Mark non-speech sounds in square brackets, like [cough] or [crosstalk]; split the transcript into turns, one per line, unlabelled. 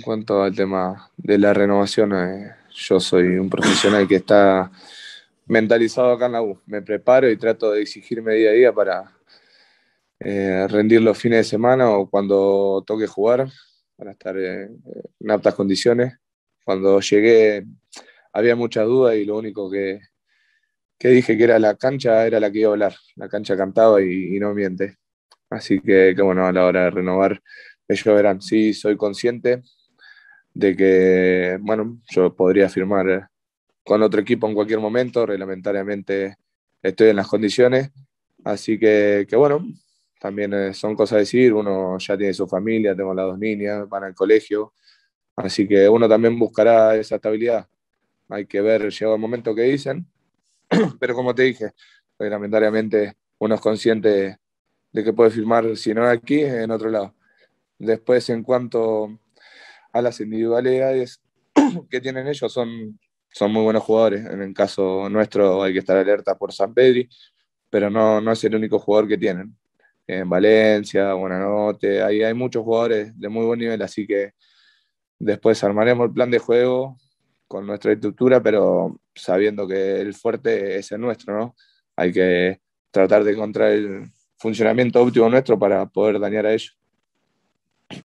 En cuanto al tema de la renovación, eh, yo soy un profesional que está mentalizado acá en la U. Me preparo y trato de exigirme día a día para eh, rendir los fines de semana o cuando toque jugar, para estar eh, en aptas condiciones. Cuando llegué había muchas dudas y lo único que, que dije que era la cancha era la que iba a hablar. La cancha cantaba y, no miente. Así que, que, bueno, a la hora de renovar, ellos verán. Sí, soy consciente de que, bueno, yo podría firmar eh, con otro equipo en cualquier momento, reglamentariamente estoy en las condiciones, así que, que bueno, también eh, son cosas a decir, uno ya tiene su familia, tengo las dos niñas, van al colegio, así que uno también buscará esa estabilidad. Hay que ver, llega el momento que dicen, [clears throat] pero como te dije, reglamentariamente uno es consciente de que puede firmar, si no aquí, en otro lado. Después, en cuanto a las individualidades [clears throat] que tienen ellos. Son, son muy buenos jugadores. En el caso nuestro hay que estar alerta por San Pedri, pero no, no es el único jugador que tienen. En Valencia, Buenanote, ahí hay muchos jugadores de muy buen nivel, así que después armaremos el plan de juego con nuestra estructura, pero sabiendo que el fuerte es el nuestro, ¿no? Hay que tratar de encontrar el funcionamiento óptimo nuestro para poder dañar a ellos.